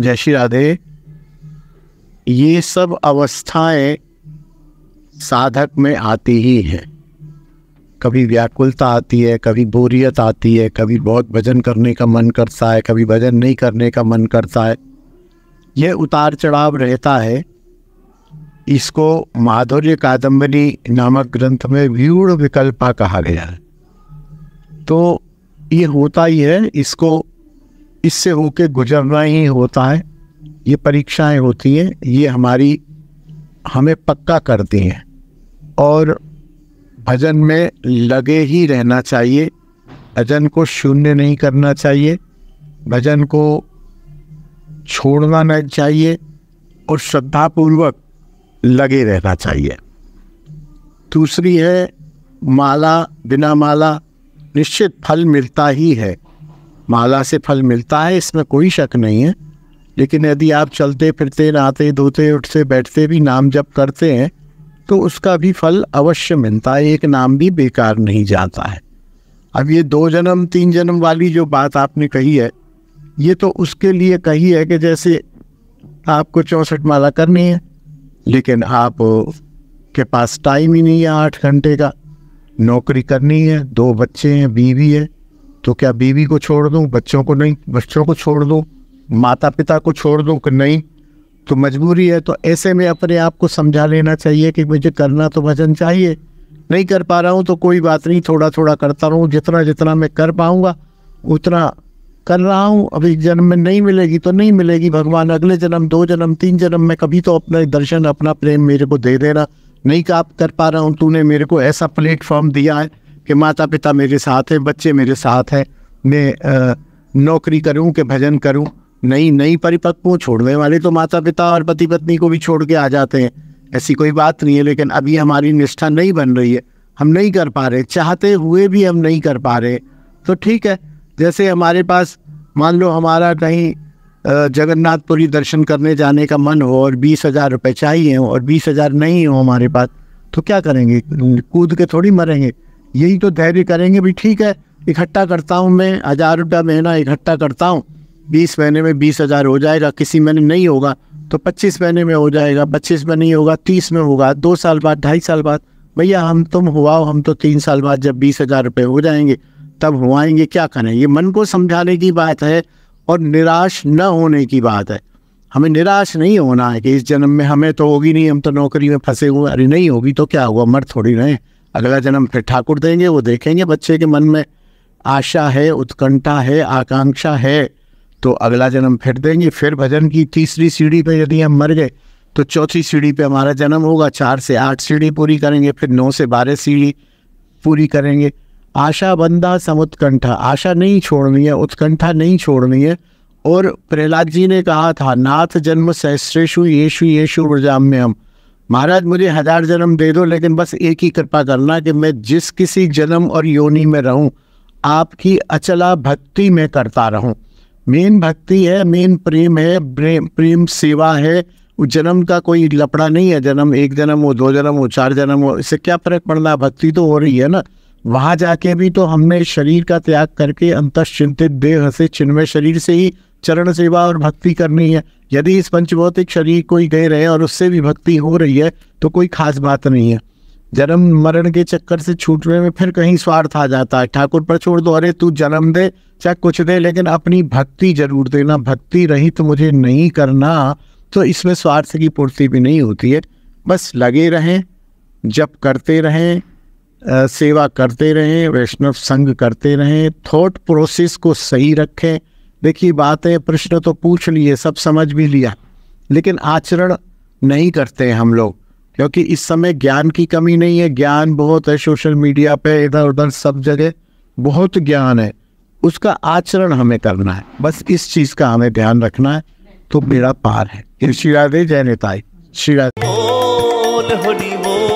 जय श्री राधे ये सब अवस्थाएं साधक में आती ही हैं कभी व्याकुलता आती है कभी बोरियत आती है कभी बहुत भजन करने का मन करता है कभी भजन नहीं करने का मन करता है यह उतार चढ़ाव रहता है इसको माधुर्य कादम्बरी नामक ग्रंथ में व्यूढ़ विकल्पा कहा गया है तो ये होता ही है इसको इससे होके गुजरना ही होता है ये परीक्षाएं होती हैं ये हमारी हमें पक्का करती हैं और भजन में लगे ही रहना चाहिए भजन को शून्य नहीं करना चाहिए भजन को छोड़ना नहीं चाहिए और श्रद्धापूर्वक लगे रहना चाहिए दूसरी है माला बिना माला निश्चित फल मिलता ही है माला से फल मिलता है इसमें कोई शक नहीं है लेकिन यदि आप चलते फिरते नहाते धोते उठते बैठते भी नाम जप करते हैं तो उसका भी फल अवश्य मिलता है एक नाम भी बेकार नहीं जाता है अब ये दो जन्म तीन जन्म वाली जो बात आपने कही है ये तो उसके लिए कही है कि जैसे आपको चौंसठ माला करनी है लेकिन आप के पास टाइम ही नहीं है आठ घंटे का नौकरी करनी है दो बच्चे हैं बीवी है तो क्या बीवी को छोड़ दूँ बच्चों को नहीं बच्चों को छोड़ दूँ माता पिता को छोड़ दूँ कि नहीं तो मजबूरी है तो ऐसे में अपने आप को समझा लेना चाहिए कि मुझे करना तो भजन चाहिए नहीं कर पा रहा हूँ तो कोई बात नहीं थोड़ा थोड़ा करता रहूँ जितना जितना मैं कर पाऊँगा उतना कर रहा हूँ अभी जन्म में नहीं मिलेगी तो नहीं मिलेगी भगवान अगले जन्म दो जन्म तीन जन्म में कभी तो अपने दर्शन अपना प्रेम मेरे को दे देना नहीं का कर पा रहा हूँ तूने मेरे को ऐसा प्लेटफॉर्म दिया है कि माता पिता मेरे साथ हैं बच्चे मेरे साथ हैं मैं नौकरी करूं कि भजन करूं नई नई परिपक्व छोड़ने वाले तो माता पिता और पति पत्नी को भी छोड़ के आ जाते हैं ऐसी कोई बात नहीं है लेकिन अभी हमारी निष्ठा नहीं बन रही है हम नहीं कर पा रहे चाहते हुए भी हम नहीं कर पा रहे तो ठीक है जैसे हमारे पास मान लो हमारा कहीं जगन्नाथपुरी दर्शन करने जाने का मन हो और बीस हज़ार रुपये चाहिए हो और बीस हज़ार नहीं हो हमारे पास तो क्या करेंगे कूद के थोड़ी मरेंगे यही तो धैर्य करेंगे भी ठीक है इकट्ठा करता हूँ मैं हज़ार रुपया महीना इकट्ठा करता हूँ बीस महीने में बीस हज़ार हो जाएगा किसी महीने नहीं होगा तो पच्चीस महीने में हो जाएगा पच्चीस में नहीं होगा तीस में होगा दो साल बाद ढाई साल बाद भैया हम तुम हुआ हम तो तीन साल बाद जब बीस हज़ार रुपये हो जाएंगे तब हुआएंगे क्या करें ये मन को समझाने की बात है और निराश न होने की बात है हमें निराश नहीं होना है कि इस जन्म में हमें तो होगी नहीं हम तो नौकरी में फंसे हुए अरे नहीं होगी तो क्या हुआ मर थोड़ी रहे अगला जन्म फिर ठाकुर देंगे वो देखेंगे बच्चे के मन में आशा है उत्कंठा है आकांक्षा है तो अगला जन्म फिर देंगे फिर भजन की तीसरी सीढ़ी पे यदि हम मर गए तो चौथी सीढ़ी पे हमारा जन्म होगा चार से आठ सीढ़ी पूरी करेंगे फिर नौ से बारह सीढ़ी पूरी करेंगे आशा बंदा समुत्कंठा आशा नहीं छोड़नी है उत्कंठा नहीं छोड़नी है और प्रहलाद जी ने कहा था नाथ जन्म सहस्रेशु येशु येशु ब्रजाम में हम महाराज मुझे हजार जन्म दे दो लेकिन बस एक ही कृपा करना कि मैं जिस किसी जन्म और योनि में रहूं आपकी अचला भक्ति में करता रहूं मेन भक्ति है मेन प्रेम है प्रेम प्रेम सेवा है जन्म का कोई लपड़ा नहीं है जन्म एक जन्म हो दो जन्म हो चार जन्म हो इससे क्या फर्क पड़ रहा भक्ति तो हो रही है ना वहाँ जाके भी तो हमने शरीर का त्याग करके चिंतित देह से चिन्मय शरीर से ही चरण सेवा और भक्ति करनी है यदि इस पंचभौतिक शरीर को ही गए रहे और उससे भी भक्ति हो रही है तो कोई खास बात नहीं है जन्म मरण के चक्कर से छूटने में फिर कहीं स्वार्थ आ जाता है ठाकुर पर छोड़ दो अरे तू जन्म दे चाहे कुछ दे लेकिन अपनी भक्ति जरूर देना भक्ति रही तो मुझे नहीं करना तो इसमें स्वार्थ की पूर्ति भी नहीं होती है बस लगे रहें जप करते रहें सेवा करते रहें वैष्णव संग करते रहें थॉट प्रोसेस को सही रखें देखिए बातें प्रश्न तो पूछ लिए सब समझ भी लिया लेकिन आचरण नहीं करते हैं हम लोग क्योंकि इस समय ज्ञान की कमी नहीं है ज्ञान बहुत है सोशल मीडिया पे इधर उधर सब जगह बहुत ज्ञान है उसका आचरण हमें करना है बस इस चीज़ का हमें ध्यान रखना है तो मेरा पार है श्री राधे जय नेताई श्री राधे